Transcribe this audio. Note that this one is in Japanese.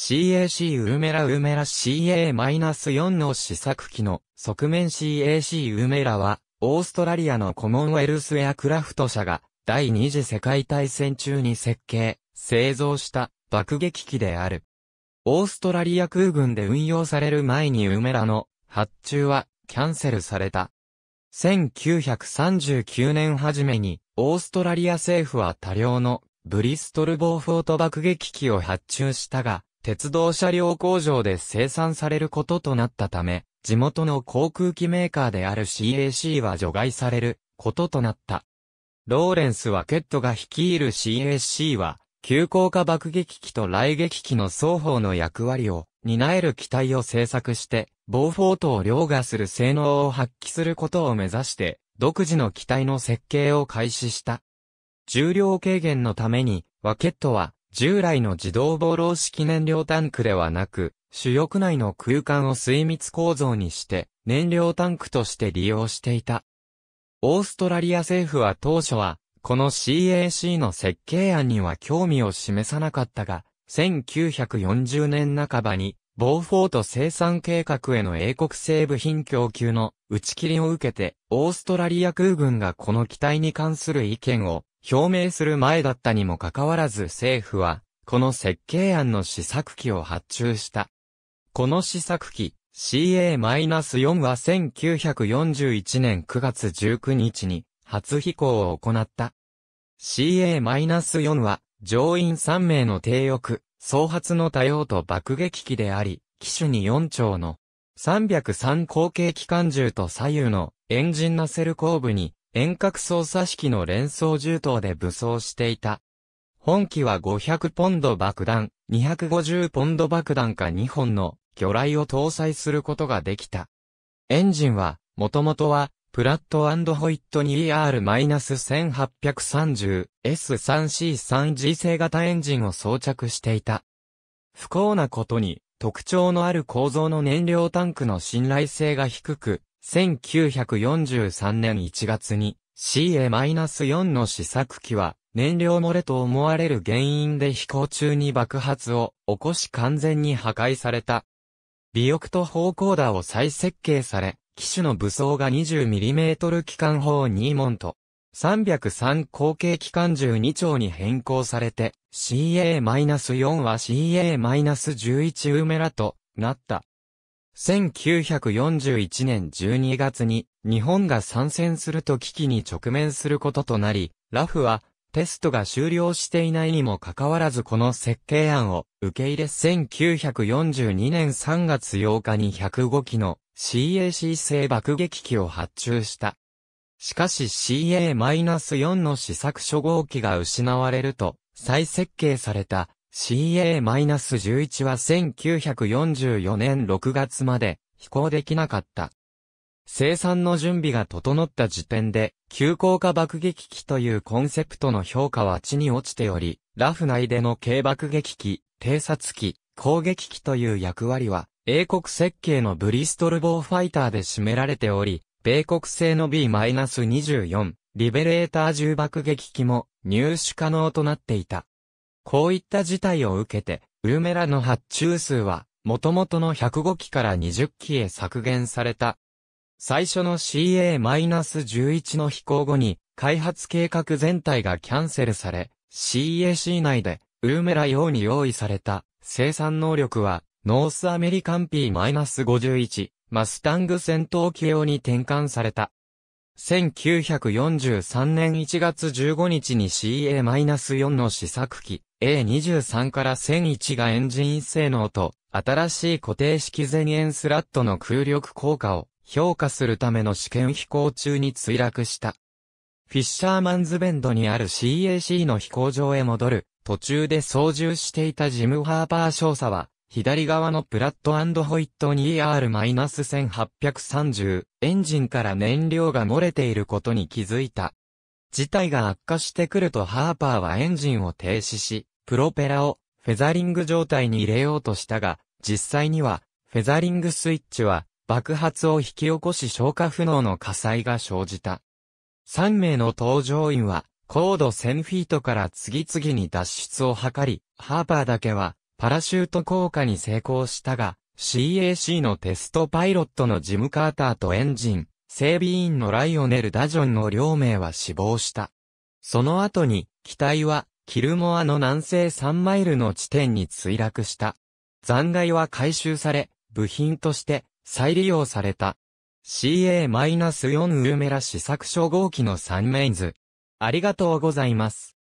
CAC ウーメラウーメラ CA-4 の試作機の側面 CAC ウーメラは、オーストラリアのコモンウェルスエアクラフト社が、第二次世界大戦中に設計、製造した爆撃機である。オーストラリア空軍で運用される前にウメラの発注はキャンセルされた。1939年初めに、オーストラリア政府は多量のブリストル・ボーフォート爆撃機を発注したが、鉄道車両工場で生産されることとなったため、地元の航空機メーカーである CAC は除外されることとなった。ローレンス・ワケットが率いる CAC は、急降下爆撃機と雷撃機の双方の役割を担える機体を製作して、ボーフォートを凌駕する性能を発揮することを目指して、独自の機体の設計を開始した。重量軽減のために、ワケットは、従来の自動ボロー式燃料タンクではなく、主翼内の空間を水密構造にして、燃料タンクとして利用していた。オーストラリア政府は当初は、この CAC の設計案には興味を示さなかったが、1940年半ばに、ボーフォート生産計画への英国製部品供給の打ち切りを受けて、オーストラリア空軍がこの機体に関する意見を表明する前だったにもかかわらず政府は、この設計案の試作機を発注した。この試作機、CA-4 は1941年9月19日に初飛行を行った。CA-4 は乗員3名の低翼、総発の多用途爆撃機であり、機種に4丁の303口径機関銃と左右のエンジンナセル後部に遠隔操作式の連装銃刀で武装していた。本機は500ポンド爆弾、250ポンド爆弾か2本の魚雷を搭載することができた。エンジンは、もともとは、プラットホイット 2ER-1830S3C3G 製型エンジンを装着していた。不幸なことに、特徴のある構造の燃料タンクの信頼性が低く、1943年1月に CA-4 の試作機は燃料漏れと思われる原因で飛行中に爆発を起こし完全に破壊された。尾翼と方向打を再設計され、機種の武装が 20mm 機関砲2門と303口径機関12丁に変更されて CA-4 は CA-11 ウメラとなった。1941年12月に日本が参戦すると危機に直面することとなり、ラフはテストが終了していないにもかかわらずこの設計案を受け入れ1942年3月8日に105機の CAC 製爆撃機を発注した。しかし CA-4 の試作初号機が失われると再設計された CA-11 は1944年6月まで飛行できなかった。生産の準備が整った時点で、急降下爆撃機というコンセプトの評価は地に落ちており、ラフ内での軽爆撃機、偵察機、攻撃機という役割は、英国設計のブリストルボーファイターで占められており、米国製の B-24、リベレーター重爆撃機も入手可能となっていた。こういった事態を受けて、ウルメラの発注数は、元々の105機から20機へ削減された。最初の CA-11 の飛行後に、開発計画全体がキャンセルされ、CAC 内で、ウルメラ用に用意された、生産能力は、ノースアメリカン P-51、マスタング戦闘機用に転換された。1943年1月15日に CA-4 の試作機、A23 から1001がエンジン性能と、新しい固定式前円スラットの空力効果を評価するための試験飛行中に墜落した。フィッシャーマンズベンドにある CAC の飛行場へ戻る、途中で操縦していたジム・ハーパー少佐は、左側のプラットホイット 2ER-1830 エンジンから燃料が漏れていることに気づいた。事態が悪化してくるとハーパーはエンジンを停止し、プロペラをフェザリング状態に入れようとしたが、実際には、フェザリングスイッチは爆発を引き起こし消火不能の火災が生じた。3名の搭乗員は高度1000フィートから次々に脱出を図り、ハーパーだけはパラシュート降下に成功したが、CAC のテストパイロットのジム・カーターとエンジン、整備員のライオネル・ダジョンの両名は死亡した。その後に、機体は、キルモアの南西3マイルの地点に墜落した。残骸は回収され、部品として再利用された。CA-4 ウルメラ試作初号機の3メインズ。ありがとうございます。